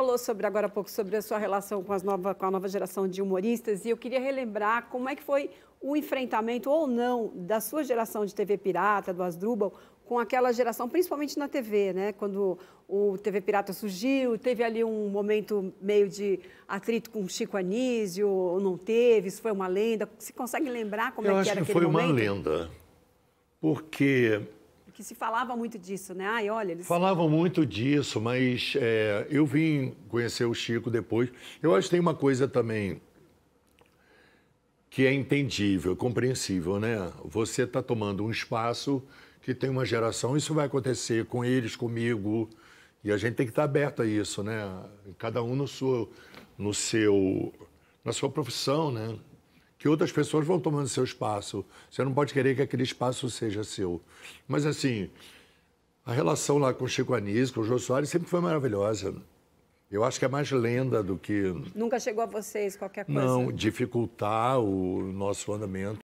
falou sobre agora há pouco sobre a sua relação com, as nova, com a nova geração de humoristas e eu queria relembrar como é que foi o enfrentamento ou não da sua geração de TV pirata, do Asdrubal, com aquela geração, principalmente na TV, né? Quando o TV Pirata surgiu, teve ali um momento meio de atrito com Chico Anísio, ou não teve, isso foi uma lenda. Você consegue lembrar como Eu é que era que aquele momento? Eu acho que foi uma lenda, porque que se falava muito disso, né? Ai, olha, eles... Falavam muito disso, mas é, eu vim conhecer o Chico depois. Eu acho que tem uma coisa também que é entendível, compreensível, né? Você está tomando um espaço que tem uma geração, isso vai acontecer com eles, comigo, e a gente tem que estar tá aberto a isso, né? Cada um no seu, no seu, na sua profissão, né? que outras pessoas vão tomando seu espaço. Você não pode querer que aquele espaço seja seu. Mas, assim, a relação lá com o Chico Anísio, com o Jô Soares, sempre foi maravilhosa. Eu acho que é mais lenda do que. Nunca chegou a vocês qualquer coisa? Não, dificultar o nosso andamento.